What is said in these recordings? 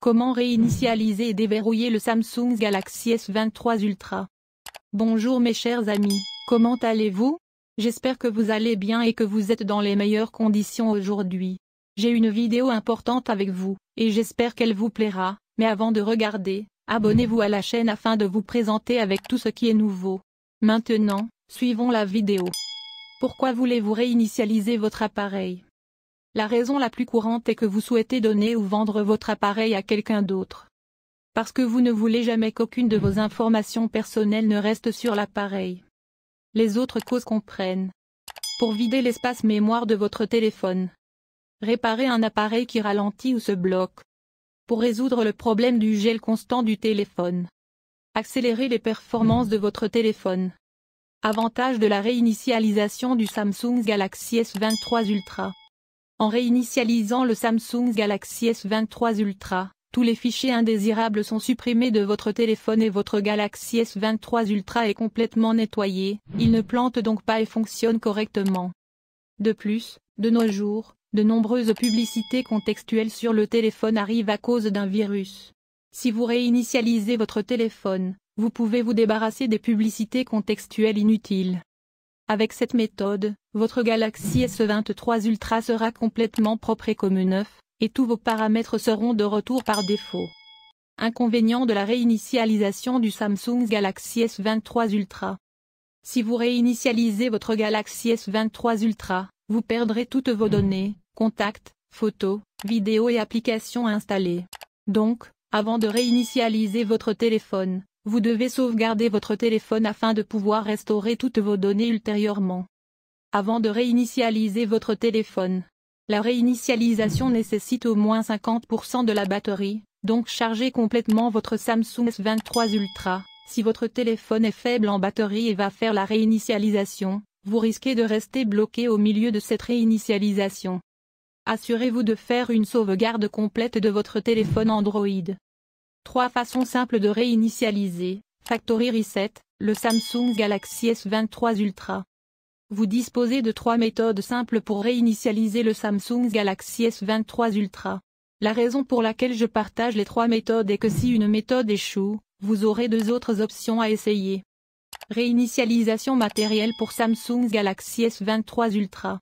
Comment réinitialiser et déverrouiller le Samsung Galaxy S23 Ultra Bonjour mes chers amis, comment allez-vous J'espère que vous allez bien et que vous êtes dans les meilleures conditions aujourd'hui. J'ai une vidéo importante avec vous, et j'espère qu'elle vous plaira, mais avant de regarder, abonnez-vous à la chaîne afin de vous présenter avec tout ce qui est nouveau. Maintenant, suivons la vidéo. Pourquoi voulez-vous réinitialiser votre appareil la raison la plus courante est que vous souhaitez donner ou vendre votre appareil à quelqu'un d'autre. Parce que vous ne voulez jamais qu'aucune de vos informations personnelles ne reste sur l'appareil. Les autres causes comprennent. Pour vider l'espace mémoire de votre téléphone. Réparer un appareil qui ralentit ou se bloque. Pour résoudre le problème du gel constant du téléphone. Accélérer les performances de votre téléphone. Avantage de la réinitialisation du Samsung Galaxy S23 Ultra. En réinitialisant le Samsung Galaxy S23 Ultra, tous les fichiers indésirables sont supprimés de votre téléphone et votre Galaxy S23 Ultra est complètement nettoyé, il ne plante donc pas et fonctionne correctement. De plus, de nos jours, de nombreuses publicités contextuelles sur le téléphone arrivent à cause d'un virus. Si vous réinitialisez votre téléphone, vous pouvez vous débarrasser des publicités contextuelles inutiles. Avec cette méthode, votre Galaxy S23 Ultra sera complètement propre et comme neuf, et tous vos paramètres seront de retour par défaut. Inconvénient de la réinitialisation du Samsung Galaxy S23 Ultra. Si vous réinitialisez votre Galaxy S23 Ultra, vous perdrez toutes vos données, contacts, photos, vidéos et applications installées. Donc, avant de réinitialiser votre téléphone, vous devez sauvegarder votre téléphone afin de pouvoir restaurer toutes vos données ultérieurement. Avant de réinitialiser votre téléphone, la réinitialisation nécessite au moins 50% de la batterie, donc chargez complètement votre Samsung S23 Ultra. Si votre téléphone est faible en batterie et va faire la réinitialisation, vous risquez de rester bloqué au milieu de cette réinitialisation. Assurez-vous de faire une sauvegarde complète de votre téléphone Android. 3 façons simples de réinitialiser, Factory Reset, le Samsung Galaxy S23 Ultra. Vous disposez de 3 méthodes simples pour réinitialiser le Samsung Galaxy S23 Ultra. La raison pour laquelle je partage les 3 méthodes est que si une méthode échoue, vous aurez deux autres options à essayer. Réinitialisation matérielle pour Samsung Galaxy S23 Ultra.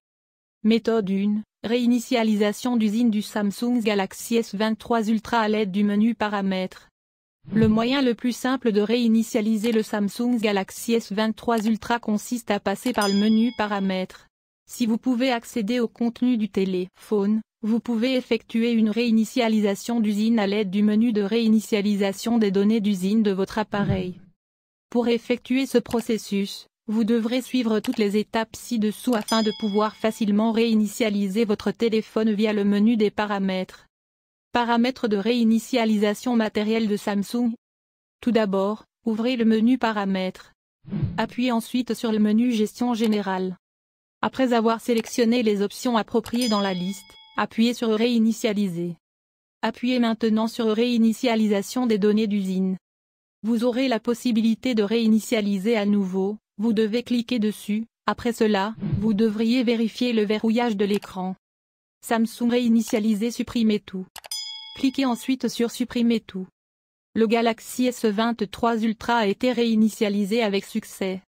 Méthode 1, Réinitialisation d'usine du Samsung Galaxy S23 Ultra à l'aide du menu paramètres. Le moyen le plus simple de réinitialiser le Samsung Galaxy S23 Ultra consiste à passer par le menu paramètres. Si vous pouvez accéder au contenu du téléphone, vous pouvez effectuer une réinitialisation d'usine à l'aide du menu de réinitialisation des données d'usine de votre appareil. Pour effectuer ce processus, vous devrez suivre toutes les étapes ci-dessous afin de pouvoir facilement réinitialiser votre téléphone via le menu des paramètres. Paramètres de réinitialisation matérielle de Samsung. Tout d'abord, ouvrez le menu Paramètres. Appuyez ensuite sur le menu Gestion générale. Après avoir sélectionné les options appropriées dans la liste, appuyez sur Réinitialiser. Appuyez maintenant sur Réinitialisation des données d'usine. Vous aurez la possibilité de réinitialiser à nouveau, vous devez cliquer dessus, après cela, vous devriez vérifier le verrouillage de l'écran. Samsung réinitialiser supprimer tout. Cliquez ensuite sur supprimer tout. Le Galaxy S23 Ultra a été réinitialisé avec succès.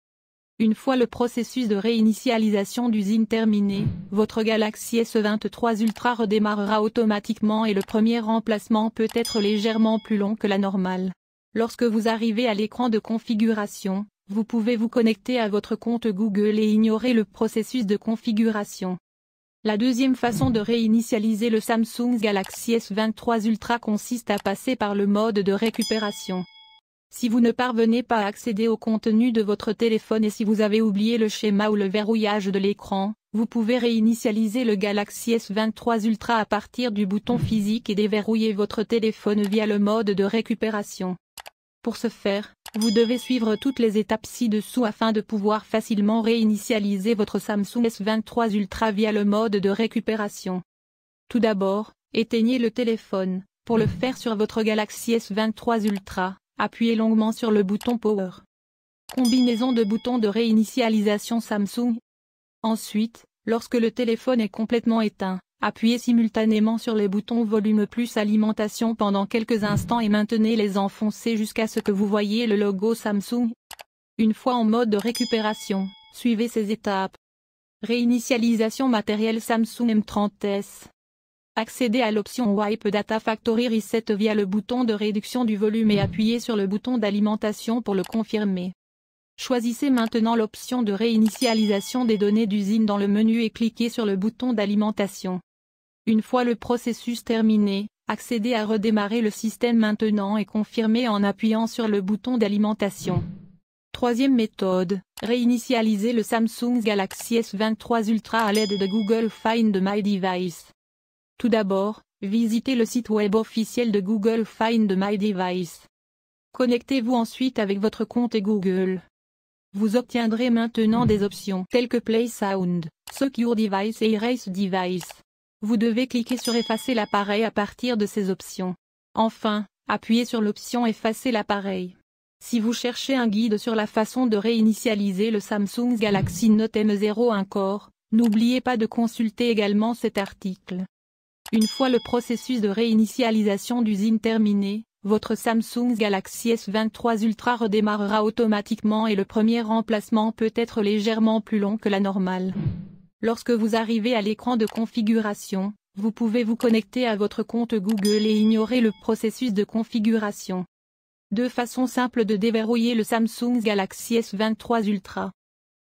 Une fois le processus de réinitialisation d'usine terminé, votre Galaxy S23 Ultra redémarrera automatiquement et le premier remplacement peut être légèrement plus long que la normale. Lorsque vous arrivez à l'écran de configuration, vous pouvez vous connecter à votre compte Google et ignorer le processus de configuration. La deuxième façon de réinitialiser le Samsung Galaxy S23 Ultra consiste à passer par le mode de récupération. Si vous ne parvenez pas à accéder au contenu de votre téléphone et si vous avez oublié le schéma ou le verrouillage de l'écran, vous pouvez réinitialiser le Galaxy S23 Ultra à partir du bouton physique et déverrouiller votre téléphone via le mode de récupération. Pour ce faire, vous devez suivre toutes les étapes ci-dessous afin de pouvoir facilement réinitialiser votre Samsung S23 Ultra via le mode de récupération. Tout d'abord, éteignez le téléphone. Pour le faire sur votre Galaxy S23 Ultra, appuyez longuement sur le bouton Power. Combinaison de boutons de réinitialisation Samsung. Ensuite, lorsque le téléphone est complètement éteint, Appuyez simultanément sur les boutons volume plus alimentation pendant quelques instants et maintenez-les enfoncés jusqu'à ce que vous voyez le logo Samsung. Une fois en mode de récupération, suivez ces étapes. Réinitialisation matériel Samsung M30S. Accédez à l'option Wipe Data Factory Reset via le bouton de réduction du volume et appuyez sur le bouton d'alimentation pour le confirmer. Choisissez maintenant l'option de réinitialisation des données d'usine dans le menu et cliquez sur le bouton d'alimentation. Une fois le processus terminé, accédez à redémarrer le système maintenant et confirmez en appuyant sur le bouton d'alimentation. Troisième méthode, réinitialiser le Samsung Galaxy S23 Ultra à l'aide de Google Find My Device. Tout d'abord, visitez le site web officiel de Google Find My Device. Connectez-vous ensuite avec votre compte Google. Vous obtiendrez maintenant des options telles que Play Sound, Secure Device et Erase Device vous devez cliquer sur Effacer l'appareil à partir de ces options. Enfin, appuyez sur l'option Effacer l'appareil. Si vous cherchez un guide sur la façon de réinitialiser le Samsung Galaxy Note M01 Core, n'oubliez pas de consulter également cet article. Une fois le processus de réinitialisation d'usine terminé, votre Samsung Galaxy S23 Ultra redémarrera automatiquement et le premier remplacement peut être légèrement plus long que la normale. Lorsque vous arrivez à l'écran de configuration, vous pouvez vous connecter à votre compte Google et ignorer le processus de configuration. Deux façons simples de déverrouiller le Samsung Galaxy S23 Ultra.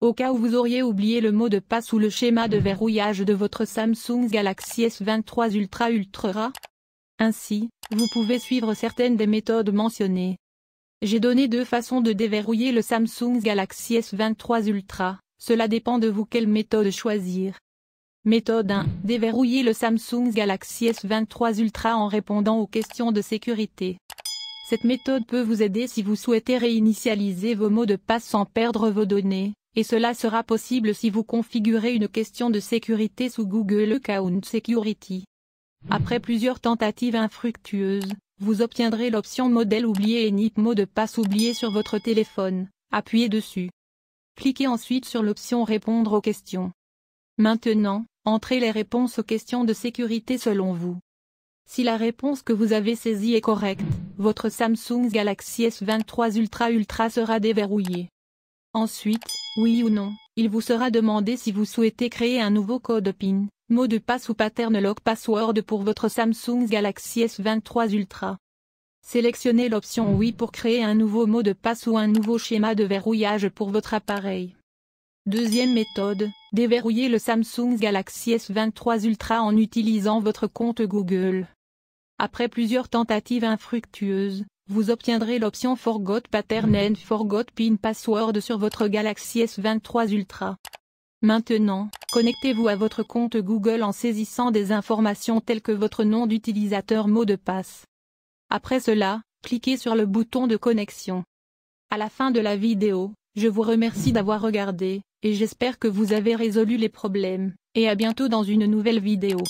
Au cas où vous auriez oublié le mot de passe ou le schéma de verrouillage de votre Samsung Galaxy S23 Ultra Ultra, ainsi, vous pouvez suivre certaines des méthodes mentionnées. J'ai donné deux façons de déverrouiller le Samsung Galaxy S23 Ultra. Cela dépend de vous quelle méthode choisir. Méthode 1. Déverrouiller le Samsung Galaxy S23 Ultra en répondant aux questions de sécurité. Cette méthode peut vous aider si vous souhaitez réinitialiser vos mots de passe sans perdre vos données, et cela sera possible si vous configurez une question de sécurité sous Google Account Security. Après plusieurs tentatives infructueuses, vous obtiendrez l'option modèle oublié et NIP mot de passe oublié sur votre téléphone. Appuyez dessus. Cliquez ensuite sur l'option Répondre aux questions. Maintenant, entrez les réponses aux questions de sécurité selon vous. Si la réponse que vous avez saisie est correcte, votre Samsung Galaxy S23 Ultra Ultra sera déverrouillé. Ensuite, oui ou non, il vous sera demandé si vous souhaitez créer un nouveau code PIN, mot de passe ou pattern lock password pour votre Samsung Galaxy S23 Ultra. Sélectionnez l'option Oui pour créer un nouveau mot de passe ou un nouveau schéma de verrouillage pour votre appareil. Deuxième méthode, déverrouillez le Samsung Galaxy S23 Ultra en utilisant votre compte Google. Après plusieurs tentatives infructueuses, vous obtiendrez l'option Forgot Pattern and Forgot PIN Password sur votre Galaxy S23 Ultra. Maintenant, connectez-vous à votre compte Google en saisissant des informations telles que votre nom d'utilisateur mot de passe. Après cela, cliquez sur le bouton de connexion. À la fin de la vidéo, je vous remercie d'avoir regardé, et j'espère que vous avez résolu les problèmes, et à bientôt dans une nouvelle vidéo.